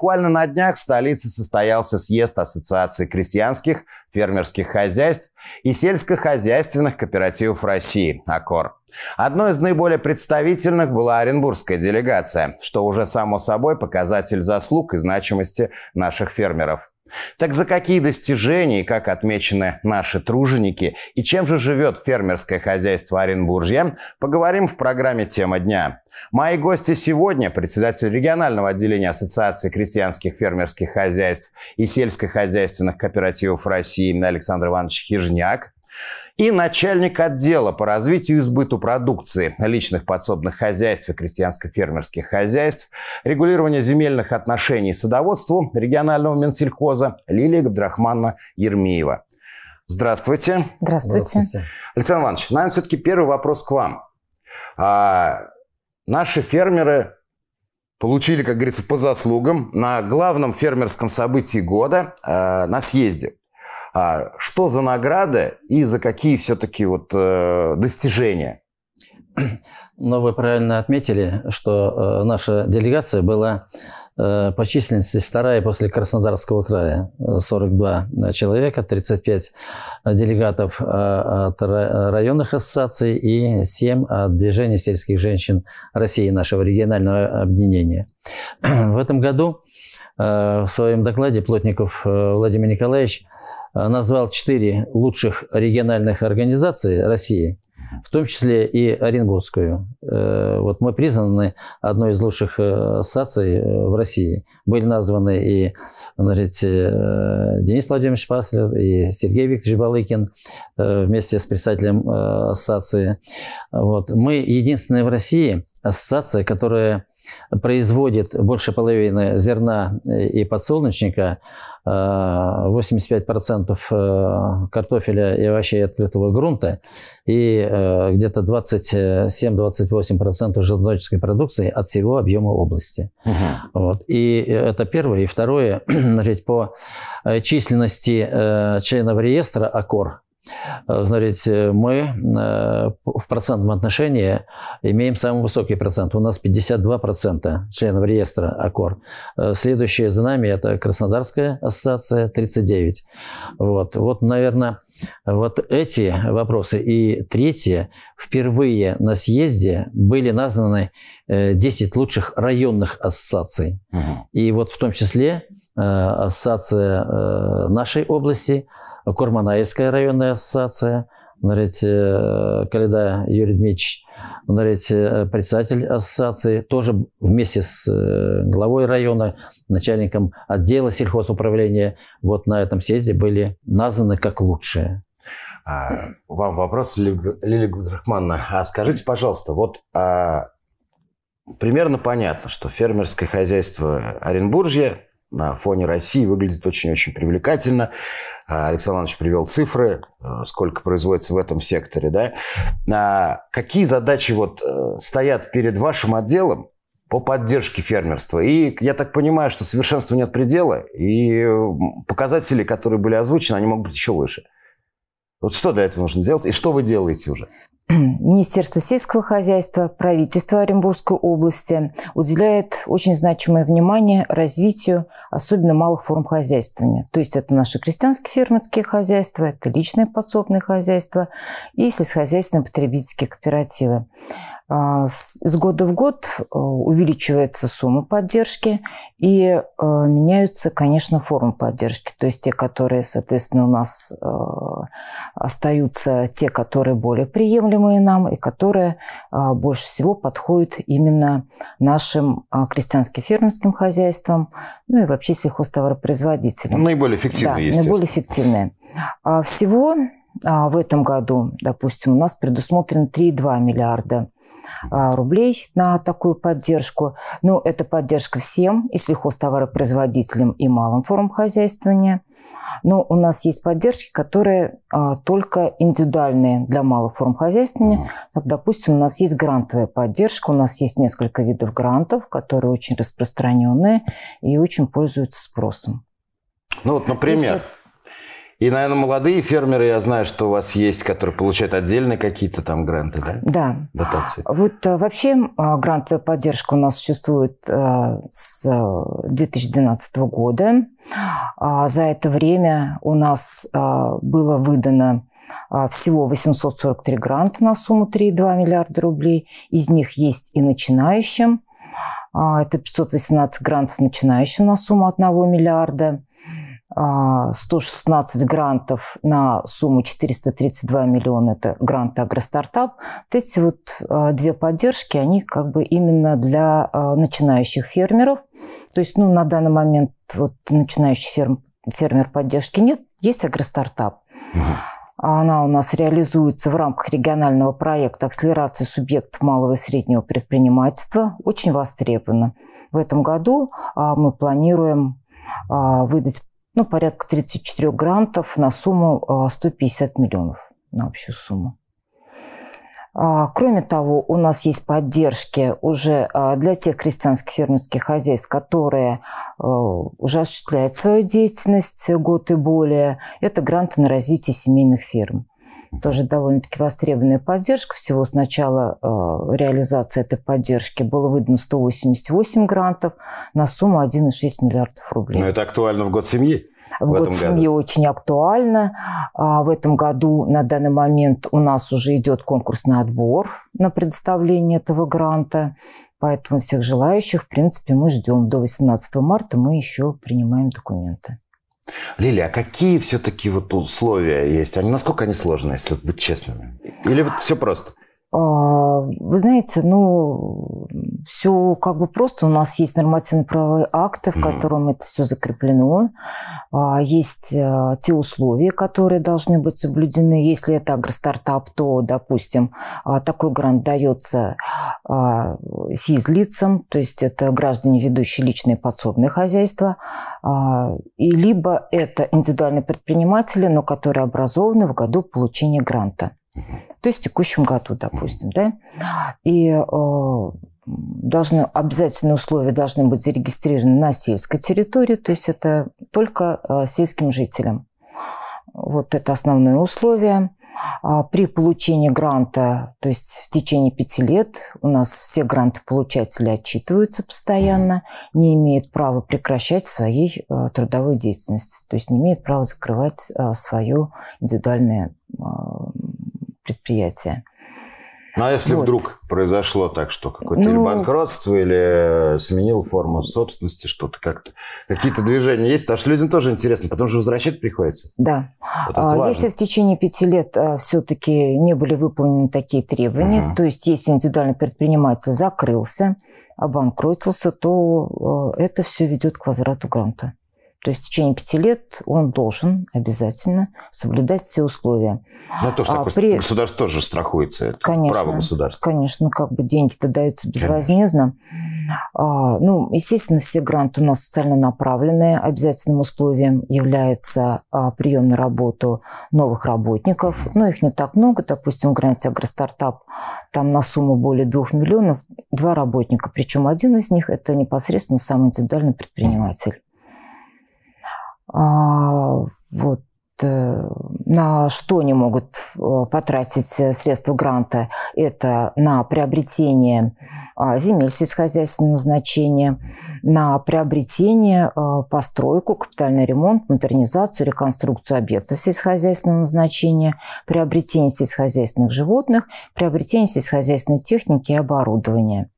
Буквально на днях в столице состоялся съезд Ассоциации крестьянских, фермерских хозяйств и сельскохозяйственных кооперативов России «Аккор». Одной из наиболее представительных была Оренбургская делегация, что уже само собой показатель заслуг и значимости наших фермеров. Так за какие достижения, как отмечены наши труженики, и чем же живет фермерское хозяйство Оренбуржья, поговорим в программе «Тема дня». Мои гости сегодня – председатель регионального отделения Ассоциации крестьянских фермерских хозяйств и сельскохозяйственных кооперативов России Александр Иванович Хижняк, и начальник отдела по развитию и избыту продукции, личных подсобных хозяйств и крестьянско-фермерских хозяйств, регулирования земельных отношений садоводству регионального Минсельхоза Лилия Габдрахманна Ермиева. Здравствуйте. Здравствуйте. Здравствуйте. Александр Иванович, ну, наверное, все-таки первый вопрос к вам. А, наши фермеры получили, как говорится, по заслугам на главном фермерском событии года, э, на съезде. А что за награды и за какие все-таки вот э, достижения? Но ну, вы правильно отметили, что э, наша делегация была э, по численности вторая после Краснодарского края. 42 э, э, человека, 35 э, делегатов э, от районных ассоциаций и 7 от Движения сельских женщин России, нашего регионального объединения. В этом году в своем докладе Плотников Владимир Николаевич Э, назвал четыре лучших региональных организации России, в том числе и Оренбургскую. Э, вот мы признаны одной из лучших ассоциаций э, в России. Были названы и значит, Денис Владимирович Паслер, и Сергей Викторович Балыкин вместе с представителем ассоциации. Вот. Мы единственная в России ассоциация, которая производит больше половины зерна э, и подсолнечника, 85% э, э, картофеля и овощей открытого грунта и где-то 27-28% желудочной продукции от всего объема области. Угу. Вот. И это первое. И второе, значит, по численности членов реестра АКОР, Э, смотрите, мы э, в процентном отношении имеем самый высокий процент. У нас 52% членов реестра АКОР. Э, Следующие за нами – это Краснодарская ассоциация, 39%. Вот, вот наверное, вот эти вопросы. И третье. Впервые на съезде были названы 10 лучших районных ассоциаций. Угу. И вот в том числе Э, ассоциация э, нашей области, Курманаевская районная ассоциация, наречь, ну, э, Каледа Юрий Дмитриевич, наречь, ну, председатель ассоциации, тоже вместе с главой района, начальником отдела сельхозуправления, вот на этом съезде были названы как лучшие. А, вам вопрос, Лилия Гудрахмановна. А скажите, пожалуйста, вот а, примерно понятно, что фермерское хозяйство Оренбуржья на фоне России выглядит очень-очень привлекательно. А, Александр Иванович привел цифры, э, сколько производится в этом секторе. Да? А какие задачи вот э, стоят перед вашим отделом по поддержке фермерства? И я так понимаю, что совершенству нет предела, и показатели, которые были озвучены, они могут быть еще выше. Вот что для этого нужно делать, и что вы делаете уже? Министерство сельского хозяйства, правительство Оренбургской области уделяет очень значимое внимание развитию особенно малых форм хозяйствования. То есть это наши крестьянские фермерские хозяйства, это личные подсобные хозяйства и сельскохозяйственные потребительские кооперативы. А, с года в год э, увеличивается сумма поддержки и э, меняются, конечно, формы поддержки. То есть те, которые, соответственно, у нас э, остаются, те, которые более приемлемы, приемлемые нам и которые а, больше всего подходят именно нашим а, крестьянским фермерским хозяйствам, ну и вообще сельхозтоваропроизводителям. Ну, наиболее эффективные, да, наиболее эффективные. А, всего в этом году, допустим, у нас предусмотрено 3,2 миллиарда рублей на такую поддержку. Но ну, это поддержка всем, и сельхозтоваропроизводителям, и малым формам хозяйствования. Но у нас есть поддержки, которые а, только индивидуальные для малых форм хозяйствования. Так, допустим, у нас есть грантовая поддержка, у нас есть несколько видов грантов, которые очень распространенные и очень пользуются спросом. Ну вот, например, Если и, наверное, молодые фермеры, я знаю, что у вас есть, которые получают отдельные какие-то там гранты, да? Да. Дотации. Вот э, вообще а, грантовая поддержка у нас существует э, с 2012 э, года. А за это время у нас было выдано всего 843 гранта на сумму 3,2 миллиарда рублей. Из них есть и начинающим. А, это 518 грантов начинающим на сумму 1 миллиарда. 116 а, грантов на сумму 432 миллиона – это гранты «Агростартап». эти вот а, две поддержки, они как бы именно для а, начинающих фермеров. То есть ну, на данный момент вот начинающий ферм, фермер поддержки нет, есть «Агростартап». Она у нас реализуется в рамках регионального проекта «Акселерация субъектов малого и среднего предпринимательства». Очень востребована. В этом году мы планируем выдать ну, порядка 34 грантов на сумму 150 э, миллионов, на общую сумму. А, кроме того, у нас есть поддержки уже э, для тех крестьянских фермерских хозяйств, которые э, уже осуществляют свою деятельность год и более. Это гранты на развитие семейных ферм. Тоже довольно-таки востребованная поддержка. Всего с начала реализации этой поддержки было выдано 188 грантов на сумму 1,6 миллиардов рублей. Но это актуально в год семьи? в, год семьи году. очень актуально. А, в этом году на данный момент у нас уже идет конкурсный отбор на предоставление этого гранта. Поэтому всех желающих, в принципе, мы ждем. До 18 марта мы еще принимаем документы. Лилия, а какие все-таки вот условия есть? Они, насколько они сложные, если быть честными? Или вот все просто? А, вы знаете, ну, все как бы просто. У нас есть нормативно-правовые акты, в mm котором это все закреплено. А, есть а, те условия, которые должны быть соблюдены. Если это агростартап, то, допустим, такой грант дается физлицам, то есть это граждане, ведущие личные подсобные хозяйства, и либо это индивидуальные предприниматели, но которые образованы в году получения гранта. Mm-hmm то есть в текущем году, допустим, да, и э, должны, обязательные условия должны быть зарегистрированы на сельской территории, то есть это только э, сельским жителям. Вот это основное условие. А при получении гранта, то есть в течение пяти лет, у нас все грантополучатели отчитываются постоянно, не имеют права прекращать своей э, трудовой деятельности, то есть не имеют права закрывать свою индивидуальную предприятия. Ну, а если вот. вдруг произошло так, что какое-то ну, или банкротство, э, или сменил форму собственности, что-то как-то, какие-то движения есть, потому что людям тоже интересно, потому что возвращать приходится. Да. Вот а, если в течение пяти лет э, все-таки не были выполнены такие требования, угу. то есть если индивидуальный предприниматель закрылся, обанкротился, то э, это все ведет к возврату гранта. То есть в течение пяти лет он должен обязательно соблюдать все условия. Да ну, то, что а, при... государство тоже страхуется. Это конечно, право государства. Конечно, ну, как бы деньги-то даются безвозмездно. А, ну, естественно, все гранты у нас социально направленные. Обязательным условием является а, прием на работу новых работников. Mm-hmm. Но ну, их не так много. Допустим, в гранте «Агростартап» там на сумму более двух миллионов два работника. Причем один из них – это непосредственно сам индивидуальный предприниматель. А, вот, э, на что они могут э, потратить э, средства гранта? Это на приобретение а, земель сельскохозяйственного назначения, на приобретение, а, постройку, капитальный ремонт, модернизацию, реконструкцию объектов сельскохозяйственного назначения, приобретение сельскохозяйственных животных, приобретение сельскохозяйственной техники и оборудования.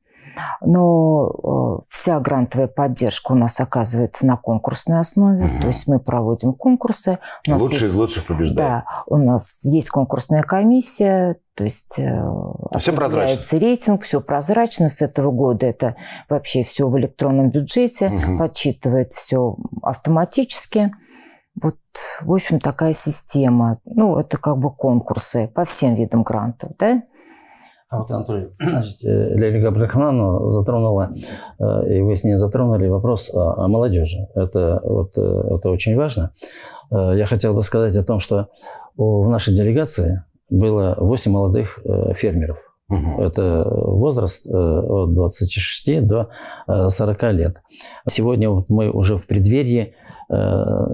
Но э, вся грантовая поддержка у нас оказывается на конкурсной основе. Угу. То есть мы проводим конкурсы. Лучшие из лучших побеждают. Да, у нас есть конкурсная комиссия, то есть э, все прозрачно. рейтинг, все прозрачно с этого года. Это вообще все в электронном бюджете, угу. подсчитывает все автоматически. Вот, в общем, такая система. Ну, это как бы конкурсы по всем видам грантов, да? А Вот, Анатолий, значит, э, Лерига Абдрахмановна ну, затронула, э, и вы с ней затронули вопрос о, о молодежи. Это, вот, э, это очень важно. Я хотел бы сказать о том, что в нашей делегации было 8 молодых фермеров. Угу. Это возраст от 26 до 40 лет. Сегодня вот мы уже в преддверии Э,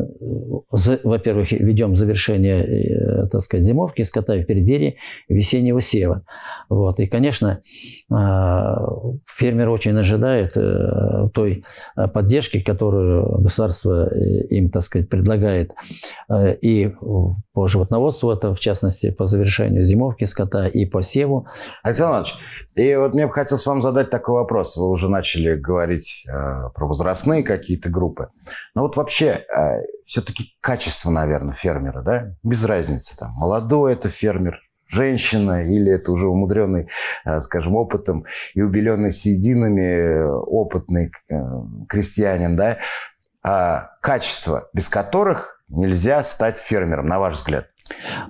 во-первых, ведем завершение, э, так сказать, зимовки, скота и преддверии весеннего сева. Вот. И, конечно, э, фермер очень ожидает той поддержки, которую государство им, так сказать, предлагает и по животноводству, это в частности по завершению зимовки скота и по севу. Александр Иванович, и вот мне бы хотелось вам задать такой вопрос. Вы уже начали говорить э, про возрастные какие-то группы. Но вот вообще, э, все-таки качество, наверное, фермера, да? Без разницы, там, молодой это фермер, женщина, или это уже умудренный, э, скажем, опытом и убеленный сединами э, опытный э, крестьянин, да, а качества, без которых нельзя стать фермером, на ваш взгляд?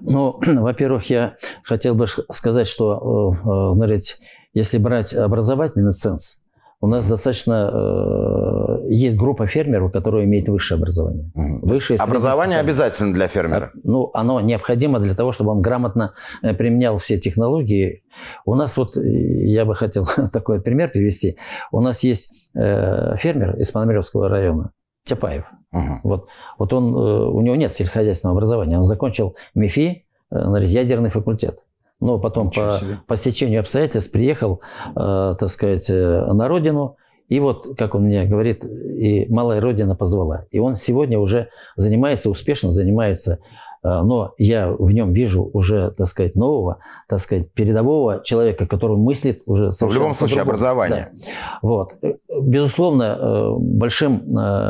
Ну, во-первых, я хотел бы сказать, что, знаете, э, э, если брать образовательный ценз, у нас достаточно э, есть группа фермеров, которые имеют высшее образование. Угу. Высшее образование обязательно для фермера. Ну, оно необходимо для того, чтобы он грамотно э, применял все технологии. У нас вот, я бы хотел такой пример привести. У нас есть э, фермер из Пономаревского района. Чапаев. Угу. Вот, вот он, э, у него нет сельскохозяйственного образования. Он закончил МИФИ, значит, э, ядерный факультет. Но потом по, по стечению обстоятельств приехал, э, так сказать, э, на родину. И вот, как он мне говорит, и малая родина позвала. И он сегодня уже занимается, успешно занимается Э, но я в нем вижу уже, так сказать, нового, так сказать, передового человека, который мыслит уже ну, совершенно В любом случае образование. Да. Вот. Э, безусловно, э, большим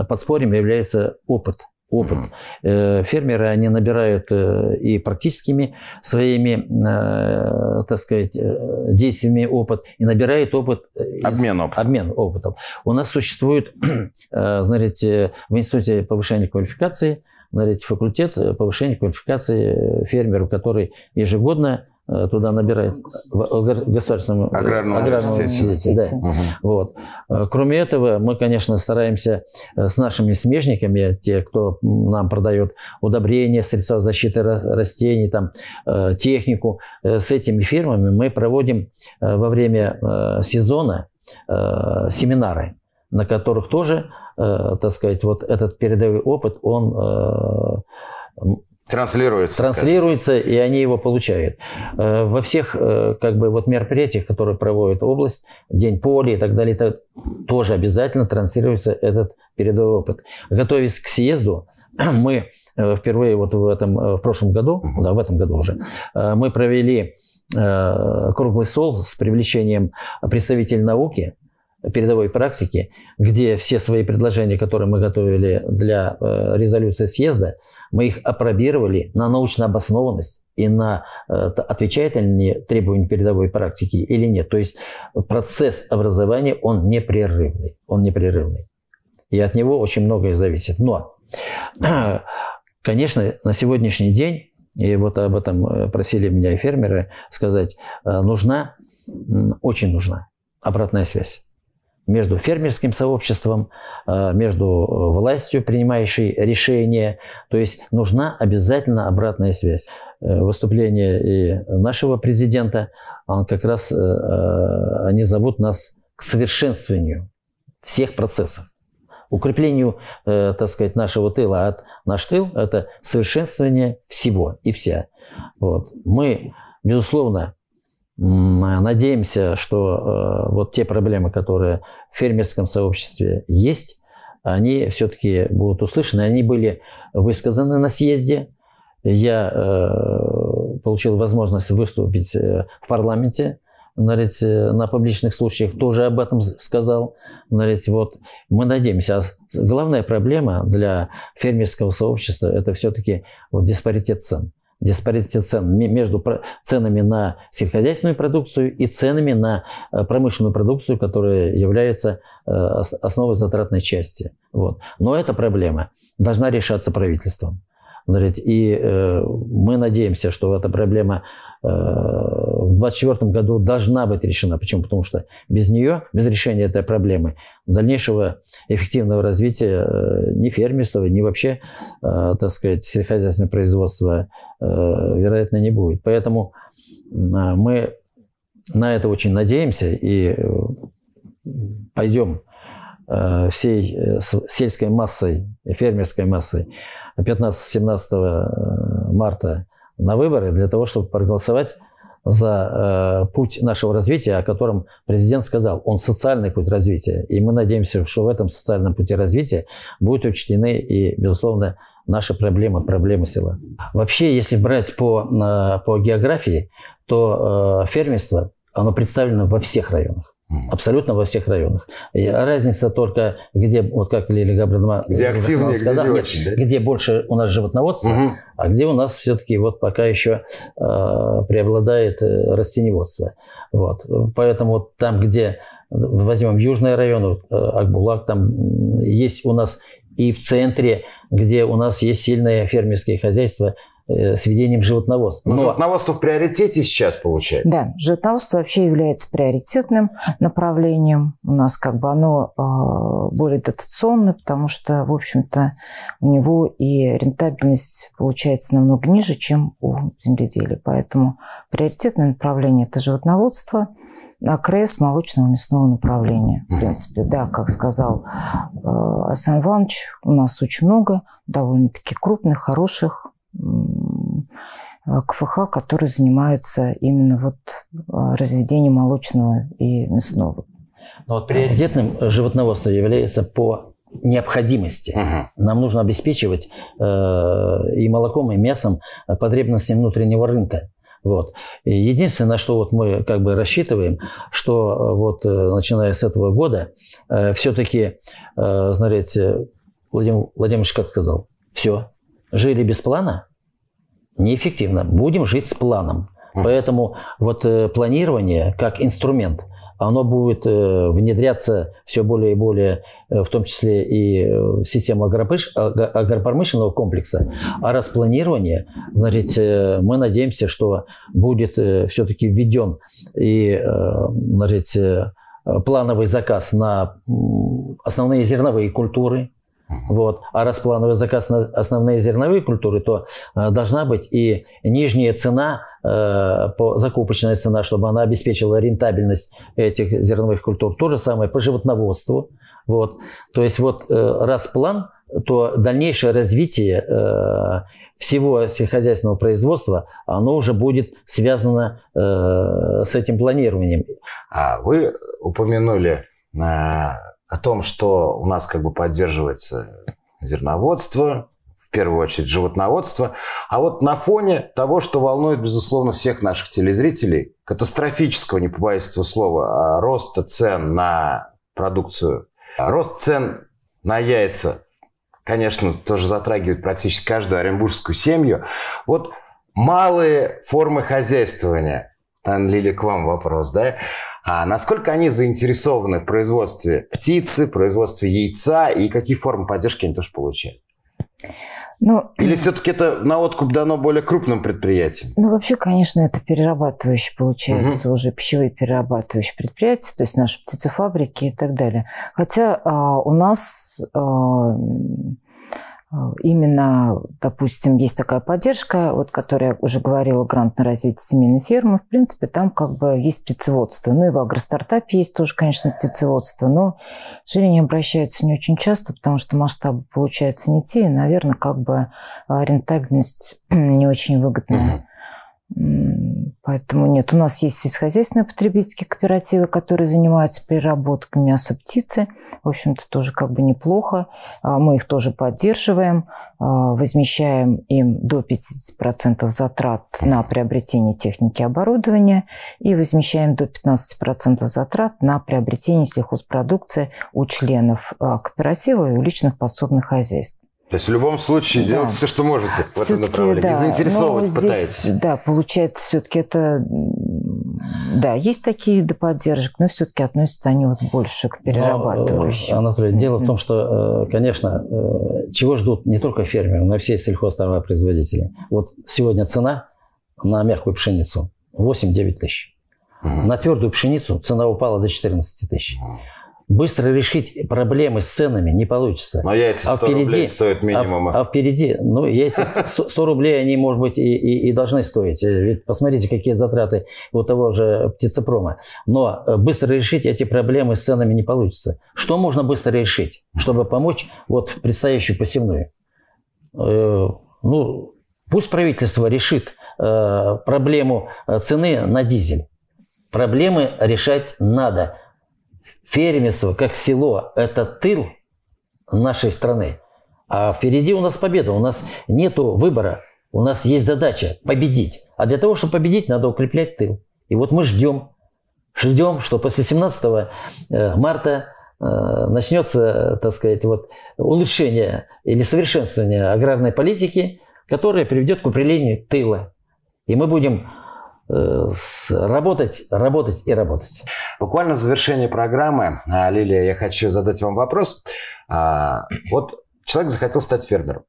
подспорьем является опыт опыт. Mm-hmm. Фермеры, они набирают и практическими своими, так сказать, действиями опыт, и набирают опыт... Обмен опытом. Обмен опытом. У нас существует, знаете, в Институте повышения квалификации – эти факультет э, повышения квалификации э, фермеру, который ежегодно э, туда набирает в государственном аграрном, аграрном университете. Да. Угу. Вот. Кроме этого, мы, конечно, стараемся с нашими смежниками, те, кто нам продает удобрения, средства защиты растений, там, технику, с этими фирмами мы проводим во время сезона семинары на которых тоже, э, так сказать, вот этот передовой опыт, он э, транслируется, транслируется, и они его получают. Э, во всех э, как бы вот мероприятиях, которые проводит область, день поля и так далее, это тоже обязательно транслируется этот передовой опыт. Готовясь к съезду, мы э, впервые вот в этом э, в прошлом году, угу. да, в этом году уже, э, мы провели круглый стол с привлечением представителей науки, передовой практики, где все свои предложения, которые мы готовили для э, резолюции съезда, мы их опробировали на научную обоснованность и на э, отвечает ли они требованиям передовой практики или нет. То есть процесс образования, он непрерывный. Он непрерывный. И от него очень многое зависит. Но, конечно, на сегодняшний день, и вот об этом э, просили меня и фермеры сказать, нужна, очень нужна обратная связь между фермерским сообществом, э, между э, властью, принимающей решения. То есть нужна обязательно обратная связь. Э, выступление и нашего президента, он как раз, они зовут нас к совершенствованию всех процессов укреплению, так сказать, нашего тыла. А наш тыл – это совершенствование всего и вся. Вот. Мы, безусловно, а, надеемся, что э, вот те проблемы, которые в фермерском сообществе есть, они все-таки будут услышаны. Они были высказаны на съезде. Я э, получил возможность выступить э, в парламенте на публичных случаях тоже об этом сказал. вот мы надеемся. А главная проблема для фермерского сообщества – это все-таки вот диспаритет цен диспаритете цен между ценами на сельскохозяйственную продукцию и ценами на э, промышленную продукцию, которая является э, основой затратной части. Вот. Но эта проблема должна решаться правительством. И э, мы надеемся, что эта проблема Э, в 2024 году должна быть решена. Почему? Потому что без нее, без решения этой проблемы, дальнейшего эффективного развития э, ни фермерства, ни вообще, э, так сказать, сельскохозяйственного производства, вероятно, не будет. Поэтому а, мы на это очень надеемся и пойдем всей сельской массой, фермерской массой 15-17 марта на выборы для того, чтобы проголосовать за э, путь нашего развития, о котором президент сказал. Он социальный путь развития. И мы надеемся, что в этом социальном пути развития будут учтены и, безусловно, наши проблемы, проблемы села. Вообще, если брать по, э, по географии, то э, фермерство, оно представлено во всех районах. Абсолютно во всех районах. И разница только, где, вот как Лилия Габридовна где активнее, где, не нет, очень, да? где больше у нас животноводство, угу. а где у нас все-таки вот пока еще э, преобладает э, растеневодство. Вот. Поэтому вот там, где, э, возьмем южные районы, э, Акбулак, там есть у нас и в центре, где у нас есть сильные фермерские хозяйства – Э, сведением животноводства. Но ну, животноводство в приоритете сейчас получается? Да, животноводство вообще является приоритетным направлением. У нас как бы оно а, более дотационное, потому что, в общем-то, у него и рентабельность получается намного ниже, чем у земледелия. Поэтому приоритетное направление – это животноводство а – АКРС молочного мясного направления. В принципе, да, как сказал э, Асан Иванович, у нас очень много довольно-таки крупных, хороших КФХ, которые занимаются именно вот а, разведением молочного и мясного. Но вот приоритетным э, животноводство является по необходимости. Угу. Нам нужно обеспечивать э, и молоком, и мясом э, потребности внутреннего рынка. Вот. единственное, на что вот мы как бы рассчитываем, что вот начиная с этого года все-таки, знаете, Владимир Владимирович как сказал, все, жили без плана неэффективно. Будем жить с планом. Поэтому вот э, планирование как инструмент, оно будет э, внедряться все более и более, э, в том числе и э, в систему агропыш, а, агропромышленного комплекса. А раз планирование, значит, э, мы надеемся, что будет э, все-таки введен и, э, значит, э, плановый заказ на основные зерновые культуры, вот. А раз плановый заказ на основные зерновые культуры, то э, должна быть и нижняя цена, э, по, закупочная цена, чтобы она обеспечила рентабельность этих зерновых культур. То же самое по животноводству. Вот. То есть вот э, раз план, то дальнейшее развитие э, всего сельскохозяйственного производства, оно уже будет связано э, с этим планированием. А Вы упомянули э, о том, что у нас как бы поддерживается зерноводство, в первую очередь животноводство. А вот на фоне того, что волнует, безусловно, всех наших телезрителей, катастрофического, не побоюсь этого слова, а роста цен на продукцию, а рост цен на яйца, конечно, тоже затрагивает практически каждую оренбургскую семью. Вот малые формы хозяйствования. Лили, к вам вопрос, да? А насколько они заинтересованы в производстве птицы, производстве яйца и какие формы поддержки они тоже получают? Ну, Или все-таки это на откуп дано более крупным предприятиям? Ну, вообще, конечно, это перерабатывающее получается угу. уже, пищевые перерабатывающие предприятия, то есть наши птицефабрики и так далее. Хотя а, у нас... А, а, именно, допустим, есть такая поддержка, вот, которая уже говорила, грант на развитие семейной фермы. В принципе, там как бы есть птицеводство. Ну и в агростартапе есть тоже, конечно, птицеводство, но жили не обращаются не очень часто, потому что масштабы получаются не те, и, наверное, как бы а, рентабельность не очень выгодная. Поэтому нет, у нас есть сельскохозяйственные потребительские кооперативы, которые занимаются переработкой мяса птицы. В общем-то, тоже как бы неплохо. А, мы их тоже поддерживаем, а, возмещаем им до 50% затрат на приобретение техники и оборудования и возмещаем до 15% затрат на приобретение сельхозпродукции у членов а, кооператива и у личных подсобных хозяйств. То есть в любом случае да. делайте все, что можете в все этом направлении. Да. И заинтересовывать Но ну, пытаетесь. да, получается, все-таки это... Да, есть такие виды поддержек, но все-таки относятся они вот больше к перерабатывающим. Но, Анатолий, дело в том, что, э, конечно, э, чего ждут не только фермеры, но и все сельхозтоваропроизводители. Вот сегодня цена на мягкую пшеницу 8-9 тысяч. Угу. На твердую пшеницу цена упала до 14 тысяч. Угу быстро решить проблемы с ценами не получится. Но яйца 100 а впереди, рублей стоят минимума. А, а впереди, ну, яйца 100, 100 рублей, они, может быть, и, и, и должны стоить. Э, ведь посмотрите, какие затраты у того же птицепрома. Но э, быстро решить эти проблемы с ценами не получится. Что можно быстро решить, чтобы помочь вот в предстоящую посевную? Э, ну, пусть правительство решит проблему цены на дизель. Проблемы решать надо – фермерство как село – это тыл нашей страны. А впереди у нас победа, у нас нет выбора, у нас есть задача – победить. А для того, чтобы победить, надо укреплять тыл. И вот мы ждем, ждем, что после 17 э, марта э, начнется, так сказать, вот улучшение или совершенствование аграрной политики, которое приведет к укреплению тыла. И мы будем Э, с, работать, работать и работать. Буквально в завершение программы, а, Лилия, я хочу задать вам вопрос. А, вот человек захотел стать фермером.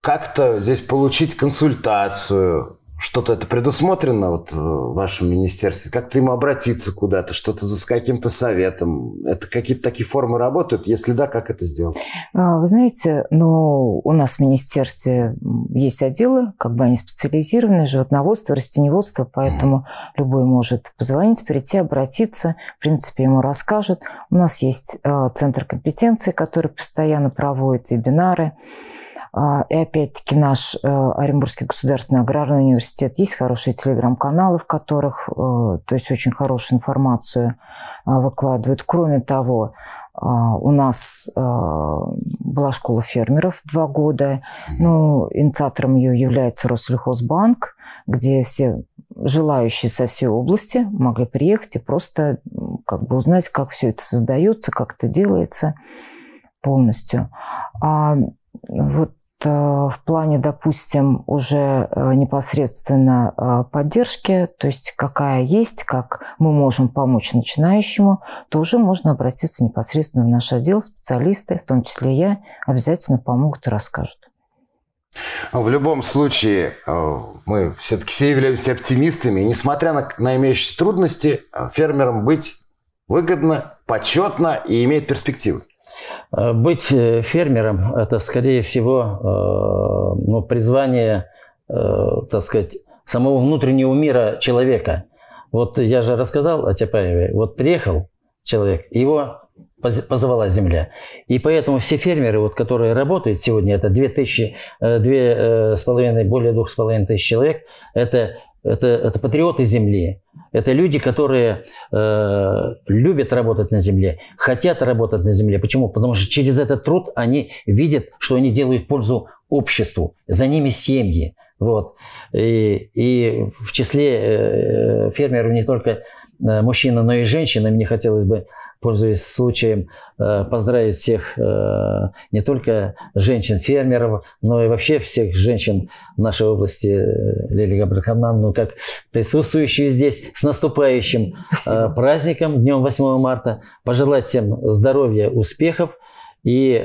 Как-то здесь получить консультацию, что-то это предусмотрено вот э, в вашем министерстве? Как-то им обратиться куда-то, что-то за каким-то советом? Это какие-то такие формы работают? Если да, как это сделать? А, вы знаете, ну, у нас в министерстве есть отделы, как бы они специализированы, животноводство, растеневодство, поэтому mm. любой может позвонить, прийти, обратиться, в принципе, ему расскажут. У нас есть э, центр компетенции, который постоянно проводит вебинары. А, и опять-таки наш э, Оренбургский государственный аграрный университет. Есть хорошие телеграм-каналы, в которых э, то есть очень хорошую информацию э, выкладывают. Кроме того, у нас была школа фермеров два года. Ну, инициатором ее является Россельхозбанк, где все желающие со всей области могли приехать и просто как бы узнать, как все это создается, как это делается полностью. А вот Э, в плане, допустим, уже э, непосредственно э, поддержки, то есть какая есть, как мы можем помочь начинающему, тоже можно обратиться непосредственно в наш отдел, специалисты, в том числе я, обязательно помогут и расскажут. В любом случае, мы все-таки все являемся оптимистами, и несмотря на, на имеющиеся трудности, фермерам быть выгодно, почетно и иметь перспективы. Э, быть э, фермером – это, скорее всего, э, ну, призвание, так сказать, самого внутреннего мира человека. Вот я же рассказал о Тяпаеве. Вот приехал человек, его позвала земля. И поэтому все фермеры, вот, которые работают сегодня, это 2000, 2,5, более 2,5 тысяч человек, это это, это патриоты земли. Это люди, которые э, любят работать на земле, хотят работать на земле. Почему? Потому что через этот труд они видят, что они делают пользу обществу, за ними семьи. Вот. И, и в числе э, э фермеров не только Э, мужчина, но и женщина. Мне хотелось бы, пользуясь случаем, э, поздравить всех, э, не только женщин-фермеров, но и вообще всех женщин нашей области, Лили Габрахамнан, ну как присутствующие здесь, с наступающим Спасибо. праздником, днем 8 марта. Пожелать всем здоровья, успехов и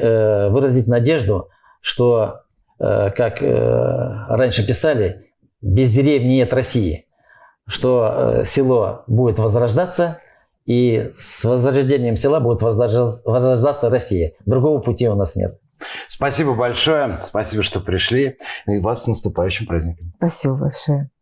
выразить надежду, что, как раньше писали, без деревни нет России что э, село будет возрождаться, и с возрождением села будет возрождаться Россия. Другого пути у нас нет. Спасибо большое. Спасибо, что пришли. И вас с наступающим праздником. Спасибо большое.